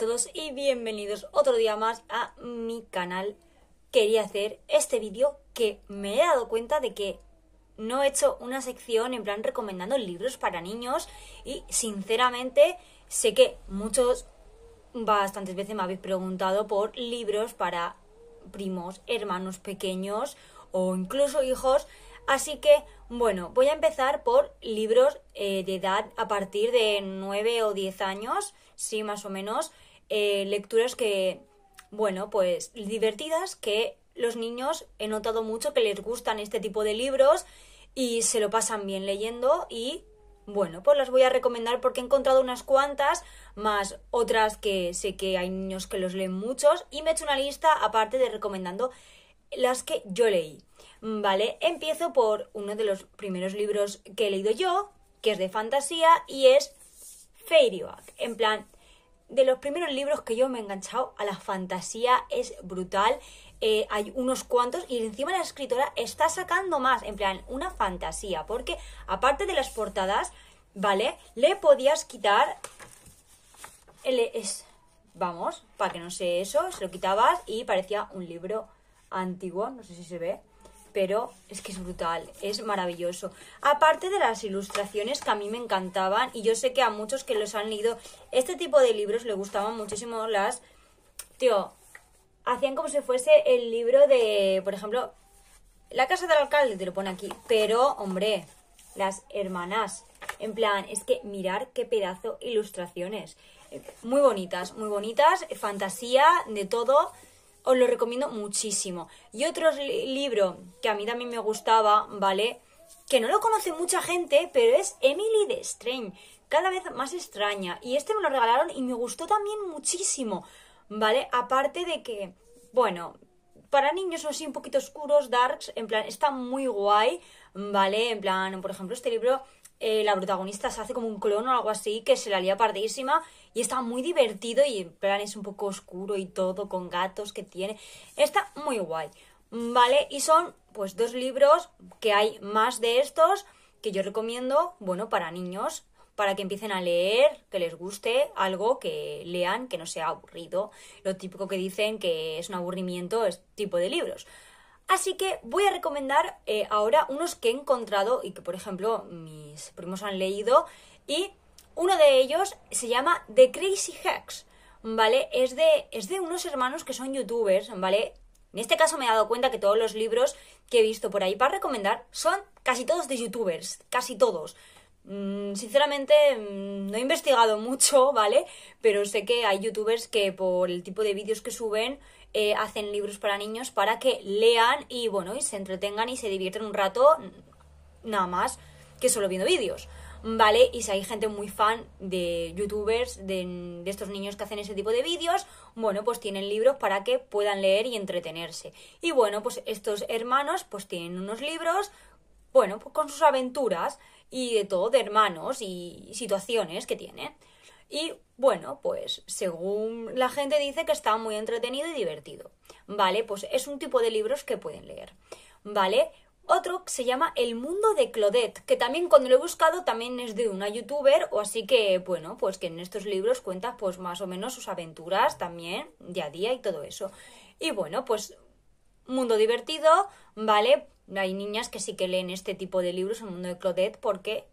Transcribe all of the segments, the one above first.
todos y bienvenidos otro día más a mi canal. Quería hacer este vídeo que me he dado cuenta de que no he hecho una sección en plan recomendando libros para niños y sinceramente sé que muchos, bastantes veces me habéis preguntado por libros para primos, hermanos pequeños o incluso hijos. Así que, bueno, voy a empezar por libros eh, de edad a partir de 9 o 10 años, sí, más o menos. Eh, lecturas que, bueno, pues divertidas, que los niños he notado mucho que les gustan este tipo de libros y se lo pasan bien leyendo y bueno, pues las voy a recomendar porque he encontrado unas cuantas, más otras que sé que hay niños que los leen muchos y me he hecho una lista aparte de recomendando las que yo leí. Vale, empiezo por uno de los primeros libros que he leído yo, que es de fantasía y es Fairyback, en plan de los primeros libros que yo me he enganchado a la fantasía, es brutal. Eh, hay unos cuantos y encima la escritora está sacando más, en plan, una fantasía, porque aparte de las portadas, ¿vale? Le podías quitar Es, vamos, para que no sé eso, se lo quitabas y parecía un libro antiguo, no sé si se ve, pero es que es brutal, es maravilloso. Aparte de las ilustraciones que a mí me encantaban, y yo sé que a muchos que los han leído, este tipo de libros le gustaban muchísimo las... Tío, hacían como si fuese el libro de, por ejemplo, La casa del alcalde, te lo pone aquí, pero, hombre, las hermanas. En plan, es que mirar qué pedazo ilustraciones. Eh, muy bonitas, muy bonitas, fantasía, de todo os lo recomiendo muchísimo. Y otro libro que a mí también me gustaba, ¿vale? Que no lo conoce mucha gente, pero es Emily de Strange, cada vez más extraña. Y este me lo regalaron y me gustó también muchísimo, ¿vale? Aparte de que, bueno, para niños son así un poquito oscuros, darks, en plan, está muy guay, ¿vale? En plan, por ejemplo, este libro eh, la protagonista se hace como un clon o algo así, que se la lía pardísima y está muy divertido y en plan es un poco oscuro y todo, con gatos que tiene. Está muy guay, ¿vale? Y son pues dos libros que hay más de estos que yo recomiendo, bueno, para niños, para que empiecen a leer, que les guste algo, que lean, que no sea aburrido. Lo típico que dicen que es un aburrimiento, es tipo de libros. Así que voy a recomendar eh, ahora unos que he encontrado y que, por ejemplo, mis primos han leído. Y uno de ellos se llama The Crazy Hacks, ¿vale? Es de, es de unos hermanos que son youtubers, ¿vale? En este caso me he dado cuenta que todos los libros que he visto por ahí para recomendar son casi todos de youtubers, casi todos. Mm, sinceramente, mm, no he investigado mucho, ¿vale? Pero sé que hay youtubers que por el tipo de vídeos que suben eh, hacen libros para niños para que lean y bueno, y se entretengan y se divierten un rato mm, nada más que solo viendo vídeos. ¿Vale? Y si hay gente muy fan de youtubers, de, estos niños que hacen ese tipo de vídeos, bueno, pues tienen libros para que puedan leer y entretenerse. Y bueno, pues estos hermanos pues tienen unos libros, bueno, pues con sus aventuras y de todo, de hermanos y situaciones que tienen. Y bueno, pues según la gente dice que está muy entretenido y divertido. Vale, pues es un tipo de libros que pueden leer. Vale, otro que se llama El mundo de Claudette, que también cuando lo he buscado también es de una youtuber, o así que, bueno, pues que en estos libros cuenta pues más o menos sus aventuras también, día a día y todo eso. Y bueno, pues mundo divertido, ¿vale? Hay niñas que sí que leen este tipo de libros, El mundo de Claudette, porque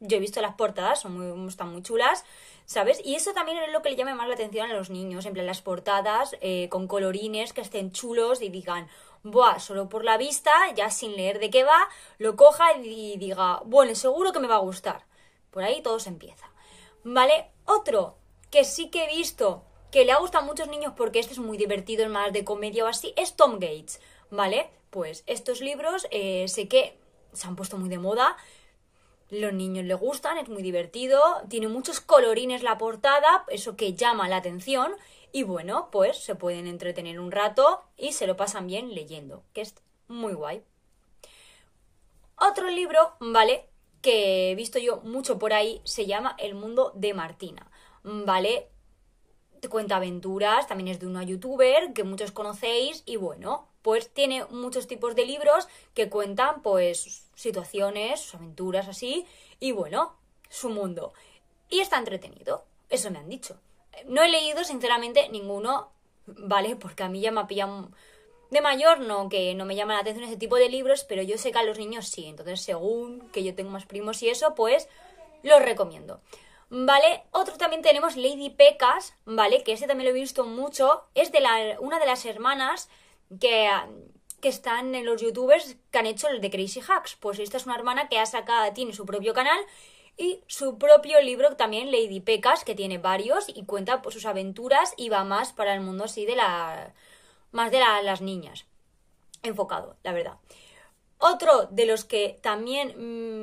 yo he visto las portadas, son están muy chulas, ¿sabes? Y eso también es lo que le llama más la atención a los niños, en plan las portadas eh, con colorines que estén chulos y digan, buah, solo por la vista, ya sin leer de qué va, lo coja y diga, bueno, seguro que me va a gustar. Por ahí todo se empieza. ¿Vale? Otro que sí que he visto que le ha gustado a muchos niños porque este es muy divertido, es más de comedia o así, es Tom Gates, ¿vale? Pues estos libros eh, sé que se han puesto muy de moda, los niños le gustan, es muy divertido, tiene muchos colorines la portada, eso que llama la atención y bueno, pues se pueden entretener un rato y se lo pasan bien leyendo, que es muy guay. Otro libro, ¿vale? Que he visto yo mucho por ahí, se llama El mundo de Martina, ¿vale? Cuenta aventuras, también es de una youtuber que muchos conocéis y bueno, pues tiene muchos tipos de libros que cuentan pues situaciones, sus aventuras así y bueno, su mundo. Y está entretenido, eso me han dicho. No he leído sinceramente ninguno, ¿vale? Porque a mí ya me pillan de mayor, no, que no me llama la atención ese tipo de libros, pero yo sé que a los niños sí, entonces según que yo tengo más primos y eso, pues los recomiendo. ¿vale? Otro también tenemos Lady Pecas, ¿vale? Que ese también lo he visto mucho. Es de la, una de las hermanas que, que están en los youtubers que han hecho el de Crazy Hacks. Pues esta es una hermana que ha sacado, tiene su propio canal y su propio libro también, Lady Pecas, que tiene varios y cuenta pues, sus aventuras y va más para el mundo así de la... más de las niñas. Enfocado, la verdad. Otro de los que también,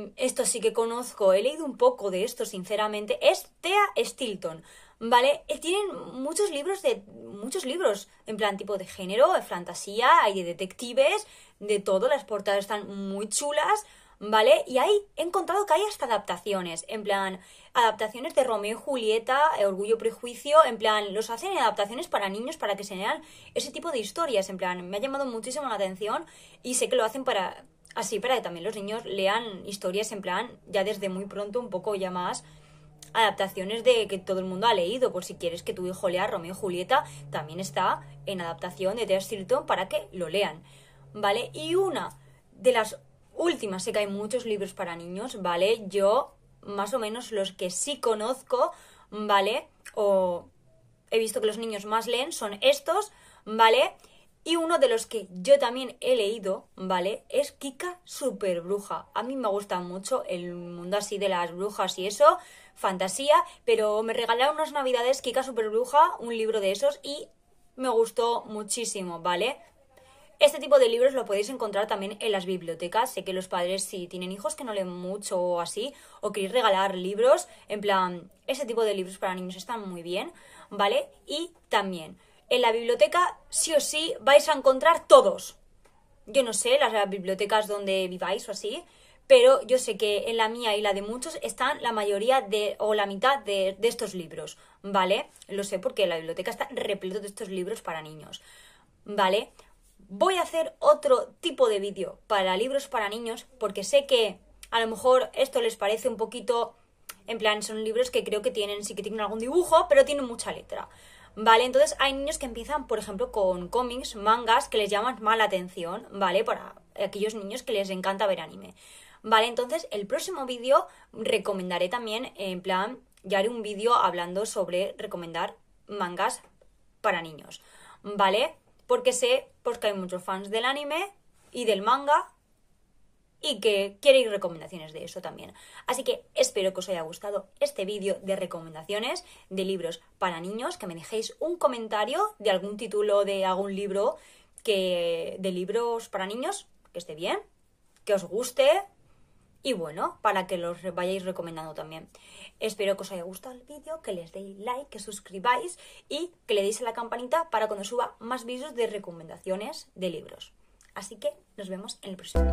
mm, esto sí que conozco, he leído un poco de esto sinceramente, es Thea Stilton. ¿vale? Eh, tienen muchos libros de muchos libros, en plan tipo de género, de fantasía, hay de detectives, de todo, las portadas están muy chulas, ¿vale? Y ahí he encontrado que hay hasta adaptaciones, en plan adaptaciones de Romeo y Julieta, Orgullo y Prejuicio, en plan los hacen en adaptaciones para niños para que se lean ese tipo de historias, en plan me ha llamado muchísimo la atención y sé que lo hacen para así para que también los niños lean historias en plan ya desde muy pronto un poco ya más adaptaciones de que todo el mundo ha leído, por si quieres que tu hijo lea Romeo y Julieta, también está en adaptación de Tess Hilton para que lo lean, ¿vale? Y una de las últimas, sé que hay muchos libros para niños, ¿vale? Yo, más o menos los que sí conozco, ¿vale? O he visto que los niños más leen son estos, ¿vale? Y uno de los que yo también he leído, ¿vale? Es Kika Bruja... A mí me gusta mucho el mundo así de las brujas y eso fantasía, pero me regalaron unas navidades Kika Superbruja, un libro de esos, y me gustó muchísimo, ¿vale? Este tipo de libros lo podéis encontrar también en las bibliotecas. Sé que los padres, si tienen hijos que no leen mucho o así, o queréis regalar libros, en plan, ese tipo de libros para niños están muy bien, ¿vale? Y también, en la biblioteca sí o sí vais a encontrar todos. Yo no sé, las bibliotecas donde viváis o así, pero yo sé que en la mía y la de muchos están la mayoría de, o la mitad de, estos libros, ¿vale? Lo sé porque la biblioteca está repleto de estos libros para niños, ¿vale? Voy a hacer otro tipo de vídeo para libros para niños porque sé que a lo mejor esto les parece un poquito, en plan, son libros que creo que tienen, sí que tienen algún dibujo, pero tienen mucha letra. ¿Vale? Entonces hay niños que empiezan, por ejemplo, con cómics, mangas, que les llaman mala atención, ¿vale? Para aquellos niños que les encanta ver anime. Vale, entonces el próximo vídeo recomendaré también, en plan, ya haré un vídeo hablando sobre recomendar mangas para niños. ¿Vale? Porque sé, porque hay muchos fans del anime y del manga y que queréis recomendaciones de eso también. Así que espero que os haya gustado este vídeo de recomendaciones de libros para niños, que me dejéis un comentario de algún título de algún libro que de libros para niños que esté bien, que os guste, y bueno, para que los vayáis recomendando también. Espero que os haya gustado el vídeo, que les deis like, que suscribáis y que le deis a la campanita para cuando suba más vídeos de recomendaciones de libros. Así que nos vemos en el próximo.